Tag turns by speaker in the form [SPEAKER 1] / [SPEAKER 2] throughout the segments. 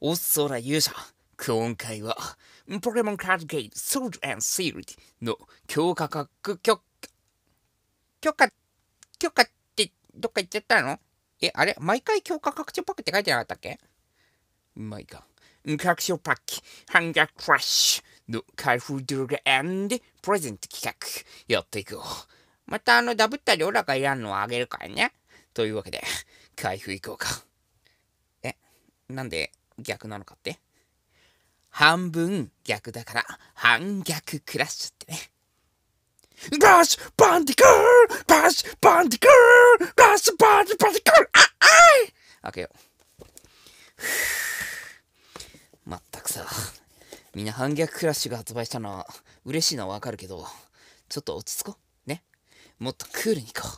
[SPEAKER 1] おそら勇者、今回は、ポケモンカードゲーム、ソルウルシールドの強化価格許可、許可、許可ってどっか行っちゃったのえ、あれ毎回強化拡張パックって書いてなかったっけまあ、いか。拡張パック、ハンガークラッシュの開封動画プレゼント企画、やっていこう。またあのダブったりオラがいらんのをあげるからね。というわけで、開封いこうか。え、なんで逆なのかって半分逆だから反逆クラッシュってね。クッシュパンディクークラッシュパンディクークラッシュパンティパンティクーああい開けよう。まったくさ、みんな反逆クラッシュが発売したのは嬉しいのはわかるけど、ちょっと落ち着こう。ね。もっとクールにいこ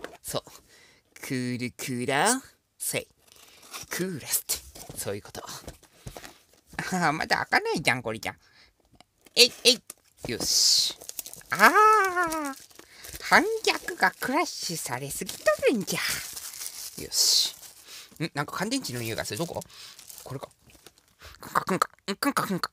[SPEAKER 1] う。そう。クールクラーセイ。クーラスティ。そういうこと。あ まだ開かないじゃん、これじゃん。えい、えい。よし。ああ。反逆がクラッシュされすぎとるんじゃ。よし。んなんか乾電池の匂いがする。どここれか。くんかくんか。くんかくんか。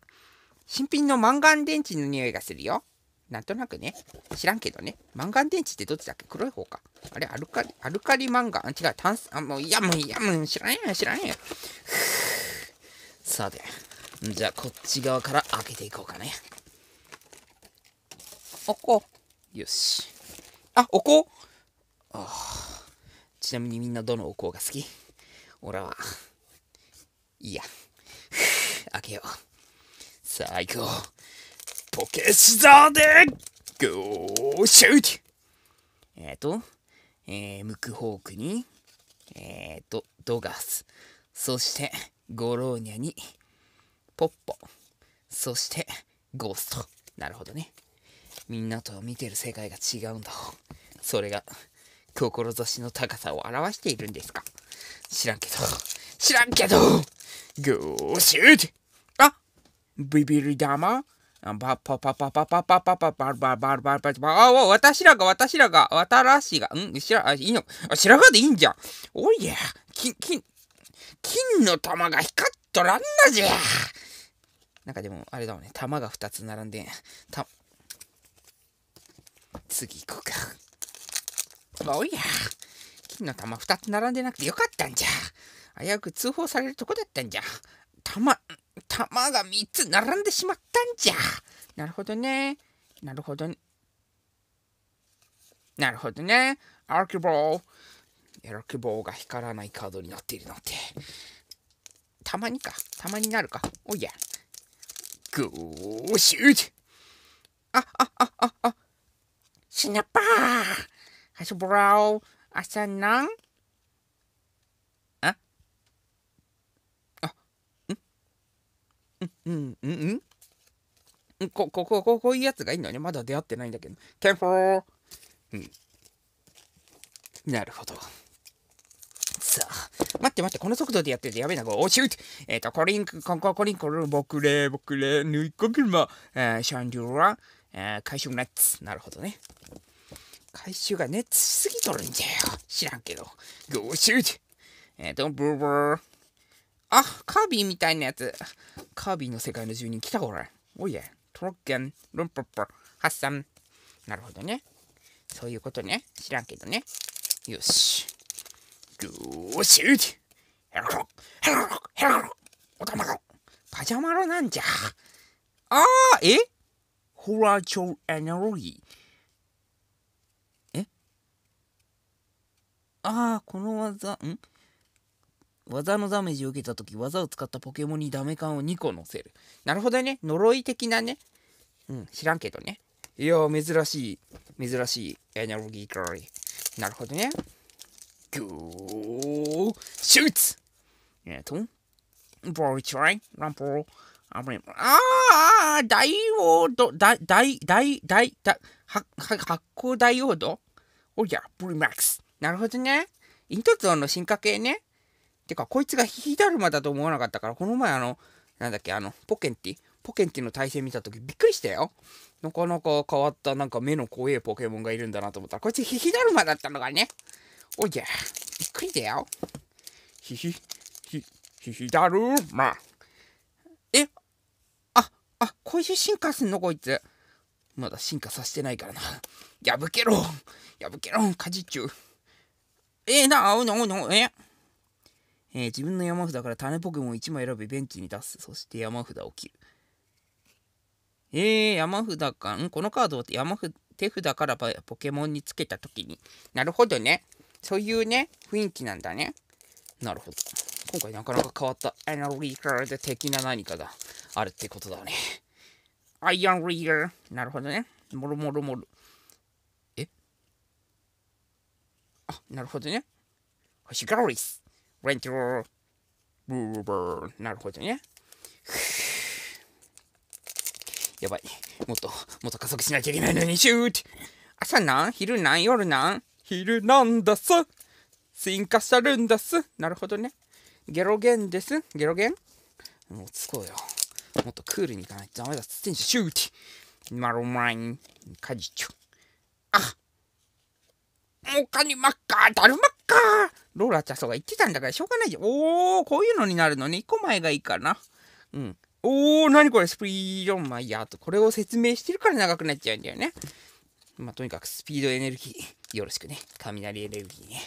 [SPEAKER 1] 新品のマンガン電池の匂いがするよ。なんとなくね、知らんけどね、マンガン電池ってどっちだっけ黒い方か。あれ、アルカリ、アルカリマンガン、違う、炭素、あ、もう、いや、もう、いや、もう、知らんや、知らんや。さて、じゃあ、こっち側から開けていこうかね。おこ。よし。あ、おこあちなみにみんなどのおこが好き俺は、いや。開けよう。さあ、行こう。ポケシザーで、ゴーシューティえっ、ー、と、えー、ムクホークに、えーと、ドガス、そして、ゴローニャに、ポッポ、そして、ゴースト。なるほどね。みんなと見てる世界が違うんだ。それが、志の高さを表しているんですか知らんけど、知らんけどゴーシューティあビビる玉パパパパパパパパパパパパパパパあ、お、私らが、私らが、私らしが、んしら、あ、いいの。あ、白髪でいいんじゃん。おいや、金、金、金の玉が光っとらんなじゃ。なんかでも、あれだもんね。玉が2つ並んで、た、次行こうか。おいや、金の玉2つ並んでなくてよかったんじゃ。危うく通報されるとこだったんじゃ。玉、玉が3つ並んでしまったんじゃ。なるほどね。なるほど、ね。なるほどね。アーキボー。エロキボーが光らないカードになっているのてたまにか。たまになるか。おや。ゴーシューあ、あ、あ、あ、あ。シナパー。ハシブラオ。アサナン。うん、うん、うんうんこ、こ、こ、こ、こういうやつがいいのね。まだ出会ってないんだけど。ケンフォーうん。なるほど。さあ。待って待って、この速度でやっててやべえな、これ、おしゅうえっ、ー、と、コリンク、コンココリンク、ボクレ、ボクレ、ヌイコグマ、えー、シャンデュラ、えー、回収ナッツ。なるほどね。回収が熱すぎとるんじゃよ。知らんけど。ゴーシューえっ、ー、と、ブーブー。あ、カービィみたいなやつ。カービィの世界の住人来たこれ。おいえ、トロッケン、ルンポッポ、ハッサン。なるほどね。そういうことね。知らんけどね。よし。よし、うち。ヘロロ、ヘロロ、ヘロロ、おたまろ。パジャマロなんじゃ。ああ、えホラーチョウエネルギー。えああ、この技、ん技のダメージを受けた時技を使ったポケモンにダメ感を2個乗せるなるほどね呪い的なねうん知らんけどねいや珍しい珍しいエネルギーカーリーなるほどねグーシューツえっとボーチライランポーあぶれああ大王道大大大大大発光大王道おやブリマックスなるほどねイントゾーの進化系ねてか、こいつが火だるまだと思わなかったから、この前あの、なんだっけ、あの、ポケンティ、ポケンティの体勢見た時びっくりしたよ。なかなか変わったなんか目の怖えポケモンがいるんだなと思ったら、こいつヒヒだるまだったのがね。おいや、びっくりだよ。ヒヒ、ヒ、ヒヒだるま。えあ、あ、こういう進化すんのこいつ。まだ進化させてないからな。や ぶけろやぶけろかじっちゅう。えー、な、おのおの、えーえー、自分の山札から種ポケモン1枚選びベンチに出す。そして山札を切る。えー、山札か。んこのカードって山札、手札からポケモンにつけたときに。なるほどね。そういうね、雰囲気なんだね。なるほど。今回なかなか変わったアナリーガーで的な何かがあるってことだね。アイアンリーガー。なるほどね。もろもろもろ。えあ、なるほどね。星がおりす。レンチロー、ブーブー。なるほどね。やばい。もっと、もっと加速しなきゃいけないのに、シューって。朝なん昼なん夜なん昼なんだす。進化してるんだす。なるほどね。ゲロゲンです。ゲロゲンもうつこうよ。もっとクールにいかないとダメだ。ステンシューティ。マロマイン。カジチョ。あっカニマッカー、ダルマッカー。ローラちゃんそうが言ってたんだからしょうがないよ。おー、こういうのになるのね。1個前がいいかな。うん。おー、なにこれ、スピードマイヤーと。これを説明してるから長くなっちゃうんだよね。まあ、とにかくスピードエネルギー、よろしくね。雷エネルギーね。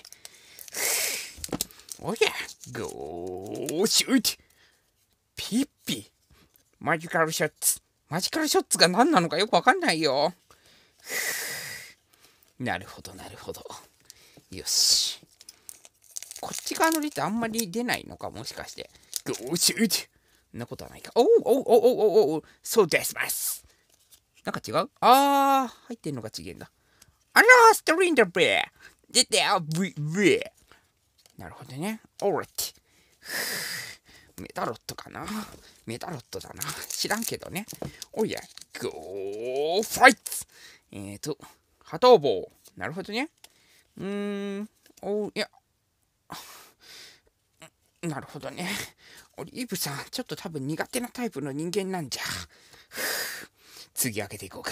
[SPEAKER 1] おや、ゴー、シュート。ピッピ。マジカルショッツ。マジカルショッツが何なのかよくわかんないよ。なるほど、なるほど。よし。こっち側のリットあんまり出ないのか、もしかして。よし、うち。なことはないか。おおおおおおおそうですます。なんか違うあー、入ってんのが違うんだ。あらストリンダーベー出てよ、ブブなるほどね。オーラッテ メタロットかなメタロットだな。知らんけどね。おいや、ゴーファイトえーと、波頭棒。なるほどね。うーん、おいや。なるほどね。オリーブさん、ちょっと多分苦手なタイプの人間なんじゃ。次開けていこうか。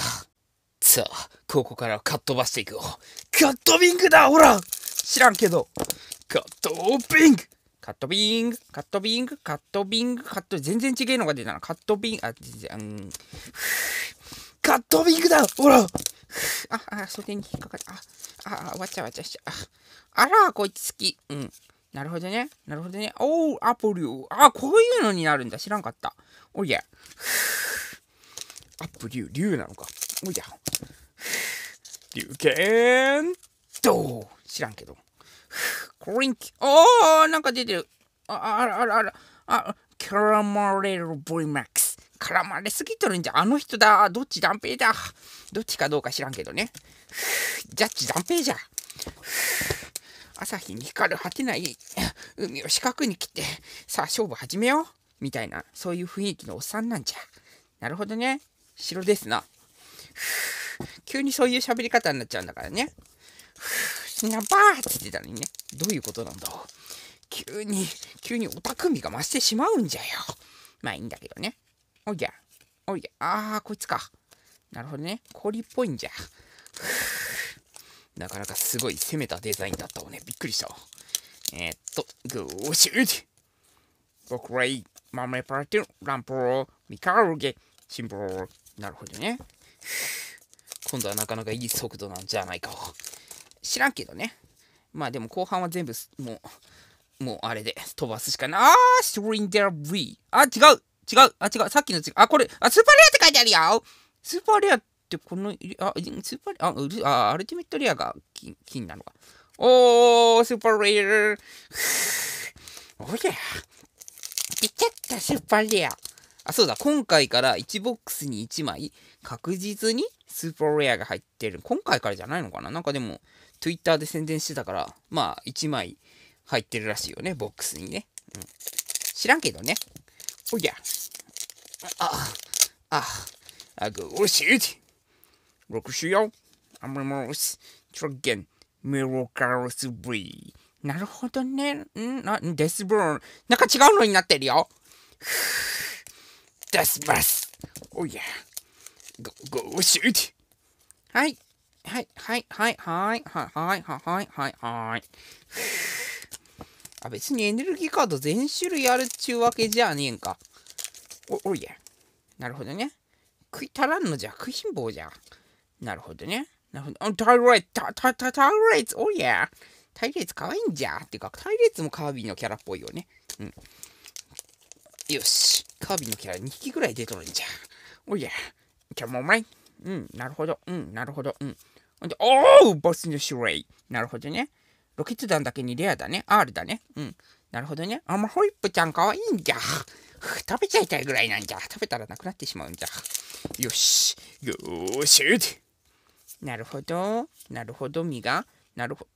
[SPEAKER 1] さあ、ここからカットバしていくよ。カットビングだほら知らんけど。カットビングカットビング、カットビング、カットビング、カット、全然違えのが出たな。カットビング、あ、ん。カットビングだほらあ、あ、袖に引っかかった。あ、あ、わちゃわちゃしちゃ。あら、こいつ好き。うん。なるほどね。なるほどね。おう、アポリュー。あ、こういうのになるんだ。知らんかった。おや。アポリュー、竜なのか。おいや。竜剣、どう知らんけど。コリンキ。おー、なんか出てる。あ、あらあらあら。あ、キャラマレル VMAX。絡まれすぎとるんじゃ。あの人だ。どっち断平だ。どっちかどうか知らんけどね。ジャッジ断平じゃ。朝日に光る果てない海を四角に切って、さあ勝負始めよう。みたいな、そういう雰囲気のおっさんなんじゃ。なるほどね。城ですな。急にそういう喋り方になっちゃうんだからね。ナバーって言ってたのにね。どういうことなんだ急に、急にオタク味が増してしまうんじゃよ。まあいいんだけどね。おいや。おいや。ああ、こいつか。なるほどね。氷っぽいんじゃ。なかなかすごい攻めたデザインだったわね。びっくりしたえー、っと、グーシュー僕はマメパーティー、ランロー、ミカルゲ、シンロー。なるほどね。今度はなかなかいい速度なんじゃないか。知らんけどね。まあでも後半は全部、もう、もうあれで飛ばすしかない。あー、スリンデラ V。あ、違う違うあ、違うさっきの違う。あ、これ、あ、スーパーレアって書いてあるよスーパーレアってこの、あ、スーパーレア、あ、あ、アルティメットレアが金金なのか。おー、スーパーレア。おや出ちゃったスーパーレア。あ、そうだ、今回から1ボックスに1枚、確実にスーパーレアが入ってる。今回からじゃないのかななんかでも、Twitter で宣伝してたから、まあ、1枚入ってるらしいよね、ボックスにね。うん、知らんけどね。おや。あ、あ、あ、gut. Rokushiyo, Amramos, Trogen, Mirocalus V。なるほどね。んな、デスブルー。なんか違うのになってるよ。デスブス。おや。ご、ご、シューはい。はい、はい、はい、はい、はい、はい、はい、はい、はい。あ、別にエネルギーカード全種類あるっちゅうわけじゃねえんか。お、おや。なるほどね。食い足らんのじゃ、食いん坊じゃ。なるほどね。なるほど。あ、タイレッツ、タ、タ、タ、イレッツ、おや。タイレッツ可愛いんじゃ。ってか、タイレッツもカービィのキャラっぽいよね。うん。よし。カービィのキャラ2匹ぐらい出とるんじゃ。おや。今日もお前。うん、なるほど。うん、なるほど。うん。おーバスの種類。なるほどね。ロケツ団だけにレアだね。R だね。うん。なるほどね。あ、まあ、ホイップちゃんかわいいんじゃ。食べちゃいたいぐらいなんじゃ。食べたらなくなってしまうんじゃ。よし。よーし。なるほど。なるほど、みが。なるほど。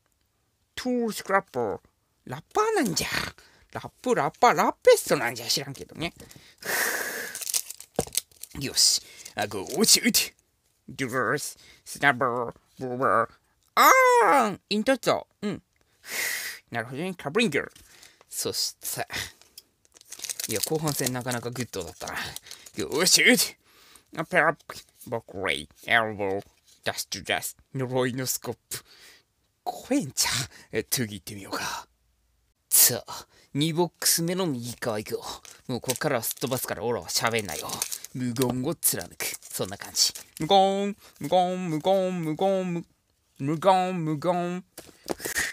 [SPEAKER 1] トゥースクラッパー。ラッパーなんじゃ。ラップ、ラッパー、ラッペストなんじゃ知らんけどね。よし。あ、ゴーシューテドゥース、スナブー、ブーブー。あーんイントツォ。うん。なるほどね。カブリンガー。そして、いや、後半戦なかなかグッドだったな。よし、うちアペラボクレイ、エルボー、ダストダス、呪いのスコップ。怖えんちゃ。え、次行ってみようか。さあ、2ボックス目の右側行くよ。もうこっからはすっ飛ばすからオラは喋んないよ。無言を貫く。そんな感じ。無言、無言、無言、無言、無言、無言。無言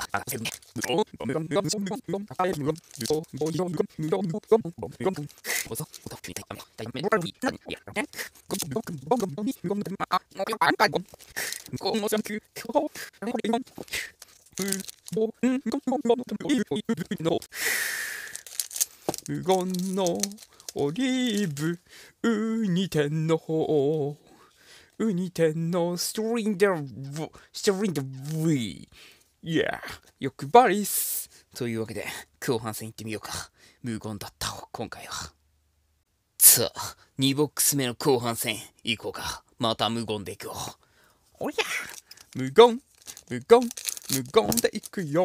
[SPEAKER 1] 無言のオリーブウニ天の方ウニ天のストリンダーストリンダーウィー y e a 欲張りっすというわけで、後半戦行ってみようか。無言だった今回は。さあ、2ボックス目の後半戦、行こうか。また無言で行こう。おや無言無言無言で行くよ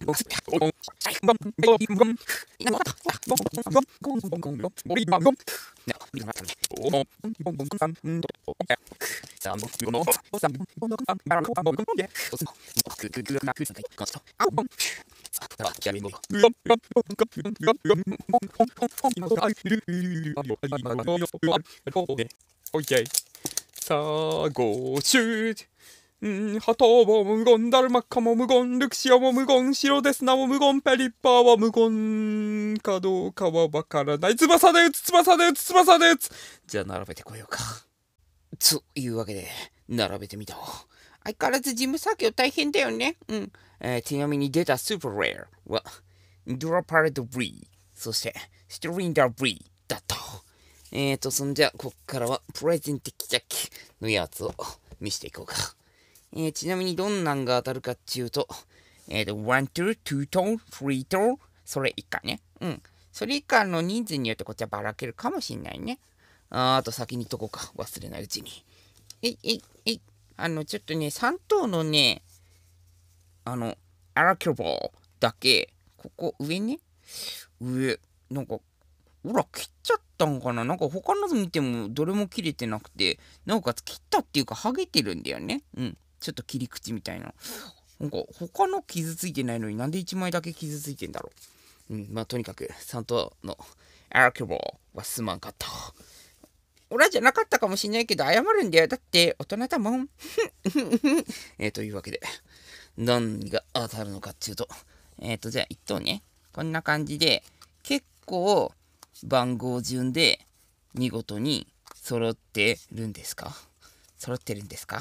[SPEAKER 1] Okay. So go shoot. うん、ー頭ー無言、ダルマッカも無言、ルクシアも無言、ロデスナも無言、ペリッパーは無言かどうかはわからない。翼で撃つ、翼で撃つ、翼で撃つじゃあ並べてこようか。というわけで、並べてみた。相変わらず事務作業大変だよね。うん。えー、ちなみに出たスーパーレアは、ドラパレードブリー、そして、ストリンダーブリーだった。えーと、そんじゃ、こっからは、プレゼンキジャック。のやつを見せていこうか。えー、ちなみにどんなんが当たるかっていうと、えっ、ー、と、1トゥー、2トーリ3トーそれ以下ね。うん。それ以下の人数によってこっちはばらけるかもしんないね。ああと先にとこか。忘れないうちに。えい、えい、えい。あの、ちょっとね、3頭のね、あの、アラキュボーだけ、ここ上ね。上、なんか、ほら、切っちゃったんかななんか他の見てもどれも切れてなくて、なおかつ切ったっていうか、はげてるんだよね。うん。ちょっと切り口みたいな。なんか他の傷ついてないのになんで1枚だけ傷ついてんだろう。うん、まあとにかくサントのアーキュボーはすまんかった。俺じゃなかったかもしんないけど謝るんだよ。だって大人だもん。えー、というわけで、何が当たるのかっていうと、えっ、ー、と、じゃあ1等ね。こんな感じで、結構番号順で見事に揃ってるんですか揃ってるんですか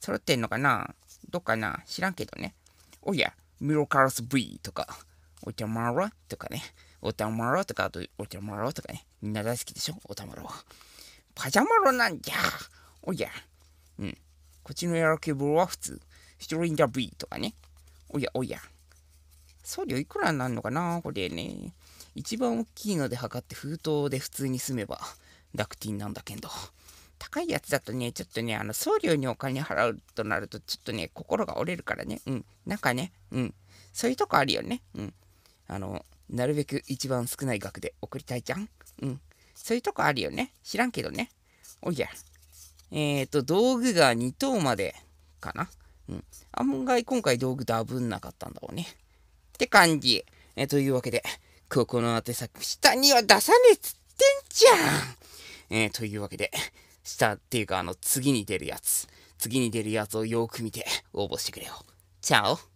[SPEAKER 1] 揃ってんのかなどっかな知らんけどね。おや、ミロカラス V とか、おたまろとかね。おたまろとか、おたまろとかね。みんな大好きでしょおたまろ。パジャマロなんじゃ。おや。うん。こっちのやらけぼは普通。ストリンダ V とかね。おやおや。送料いくらになるのかなこれね。一番大きいので測って封筒で普通に済めばダクティンなんだけど。高いやつだとね、ちょっとね、あの送料にお金払うとなると、ちょっとね、心が折れるからね、うん、なんかね、うん、そういうとこあるよね、うん。あの、なるべく一番少ない額で送りたいじゃん。うん、そういうとこあるよね。知らんけどね。おいや。えっ、ー、と、道具が2等までかな。うん。案外今回道具ダブんなかったんだろうね。って感じ。えー、というわけで、ここの宛先下には出さねえっつってんじゃん。えー、というわけで、下っていうか、あの、次に出るやつ。次に出るやつをよく見て応募してくれよ。チャオ